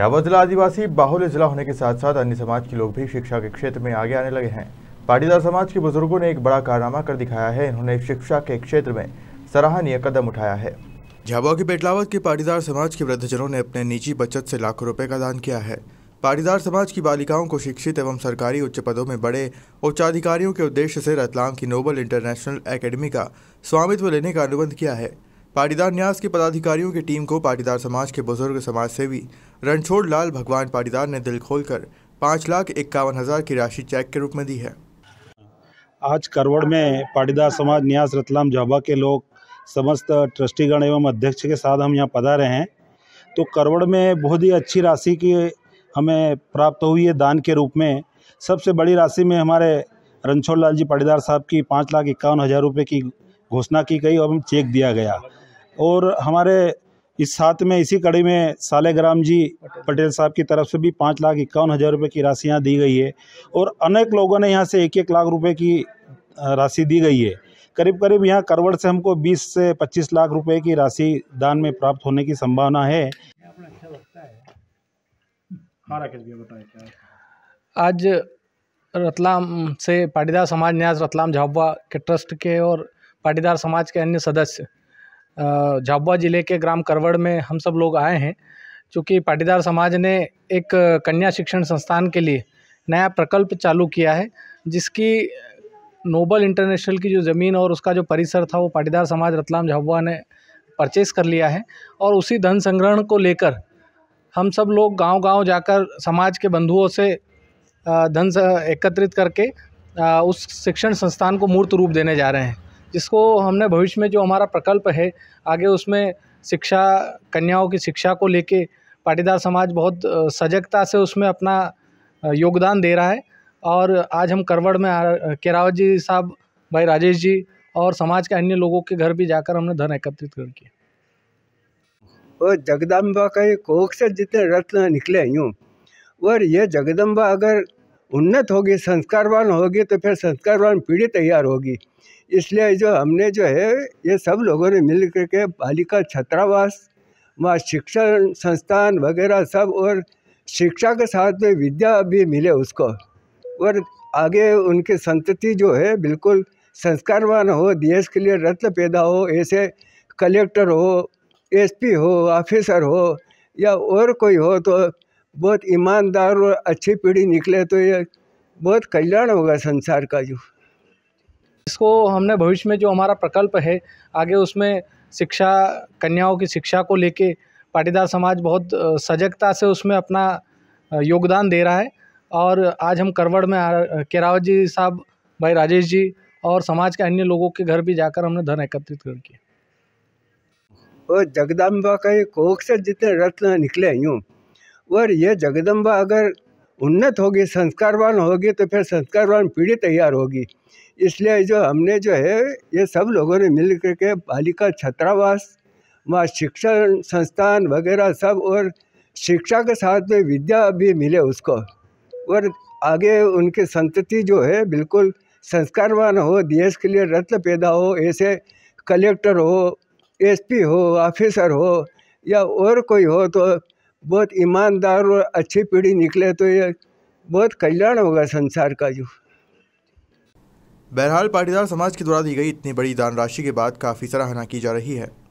झाबुआ जिला आदिवासी बाहुल्य जिला होने के साथ साथ अन्य समाज के लोग भी शिक्षा के क्षेत्र में आगे आने लगे हैं पाटीदार समाज के बुजुर्गों ने एक बड़ा कारनामा कर दिखाया है इन्होंने शिक्षा के क्षेत्र में सराहनीय कदम उठाया है झाबुआ के पेटलावत के पाटीदार समाज के वृद्धजनों ने अपने निजी बचत से लाखों रुपए का दान किया है पाटीदार समाज की बालिकाओं को शिक्षित एवं सरकारी उच्च पदों में बड़े उच्चाधिकारियों के उद्देश्य से रतलाम की नोबल इंटरनेशनल एकेडमी का स्वामित्व लेने का अनुबंध किया है पाटीदार न्यास के पदाधिकारियों की टीम को पाटीदार समाज के बुजुर्ग समाज सेवी रणछोड़ लाल भगवान पाटीदार ने दिल खोलकर पाँच लाख इक्यावन हज़ार की राशि चेक के रूप में दी है आज करवड़ में पाटीदार समाज न्यास रतलाम झाबा के लोग समस्त ट्रस्टीगण एवं अध्यक्ष के साथ हम यहाँ पधारे हैं तो करवड़ में बहुत ही अच्छी राशि की हमें प्राप्त हुई है दान के रूप में सबसे बड़ी राशि में हमारे रणछोड़ लाल जी पाटीदार साहब की पाँच लाख इक्यावन हज़ार रुपये की घोषणा की गई और चेक दिया गया और हमारे इस साथ में इसी कड़ी में साले ग्राम जी पटेल साहब की तरफ से भी पाँच लाख इक्यावन हज़ार रुपये की राशि यहाँ दी गई है और अनेक लोगों ने यहाँ से एक एक लाख रुपये की राशि दी गई है करीब करीब यहाँ करवड़ से हमको 20 से 25 लाख रुपए की राशि दान में प्राप्त होने की संभावना है आज रतलाम से पाटीदार समाज न्यास रतलाम झाबुआ के ट्रस्ट के और पाटीदार समाज के अन्य सदस्य झाबुआ ज़िले के ग्राम करवड़ में हम सब लोग आए हैं चूँकि पाटीदार समाज ने एक कन्या शिक्षण संस्थान के लिए नया प्रकल्प चालू किया है जिसकी नोबल इंटरनेशनल की जो ज़मीन और उसका जो परिसर था वो पाटीदार समाज रतलाम झाबुआ ने परचेस कर लिया है और उसी धन संग्रहण को लेकर हम सब लोग गांव-गांव जाकर समाज के बंधुओं से धन एकत्रित करके उस शिक्षण संस्थान को मूर्त रूप देने जा रहे हैं जिसको हमने भविष्य में जो हमारा प्रकल्प है आगे उसमें शिक्षा कन्याओं की शिक्षा को लेके पाटीदार समाज बहुत सजगता से उसमें अपना योगदान दे रहा है और आज हम करवड़ में केरावत जी साहब भाई राजेश जी और समाज के अन्य लोगों के घर भी जाकर हमने धन एकत्रित कर किया वो जगदम्बा का कोख से जितने रत्न निकले यूँ और ये जगदम्बा अगर उन्नत होगी संस्कारवान होगी तो फिर संस्कारवान पीढ़ी तैयार होगी इसलिए जो हमने जो है ये सब लोगों ने मिल के बालिका छात्रावास वहाँ शिक्षण संस्थान वगैरह सब और शिक्षा के साथ में विद्या भी मिले उसको और आगे उनके संतति जो है बिल्कुल संस्कारवान हो देश के लिए रत्न पैदा हो ऐसे कलेक्टर हो एसपी हो ऑफिसर हो या और कोई हो तो बहुत ईमानदार और अच्छी पीढ़ी निकले तो ये बहुत कल्याण होगा संसार का जो इसको हमने भविष्य में जो हमारा प्रकल्प है आगे उसमें शिक्षा कन्याओं की शिक्षा को लेके पाटीदार समाज बहुत सजगता से उसमें अपना योगदान दे रहा है और आज हम करवड़ में केरावत जी साहब भाई राजेश जी और समाज के अन्य लोगों के घर भी जाकर हमने धन एकत्रित कर किया और जगदम्बा का कोख से जितने रत्न निकले यूँ और ये जगदम्बा अगर उन्नत होगी संस्कारवान होगी तो फिर संस्कारवान पीढ़ी तैयार होगी इसलिए जो हमने जो है ये सब लोगों ने मिल करके बालिका छात्रावास वहाँ शिक्षण संस्थान वगैरह सब और शिक्षा के साथ में विद्या भी मिले उसको और आगे उनकी संतति जो है बिल्कुल संस्कारवान हो देश के लिए रत्न पैदा हो ऐसे कलेक्टर हो एसपी हो ऑफिसर हो या और कोई हो तो बहुत ईमानदार और अच्छी पीढ़ी निकले तो ये बहुत कल्याण होगा संसार का जो बहरहाल पाटीदार समाज के द्वारा दी गई इतनी बड़ी दान राशि के बाद काफ़ी सराहना की जा रही है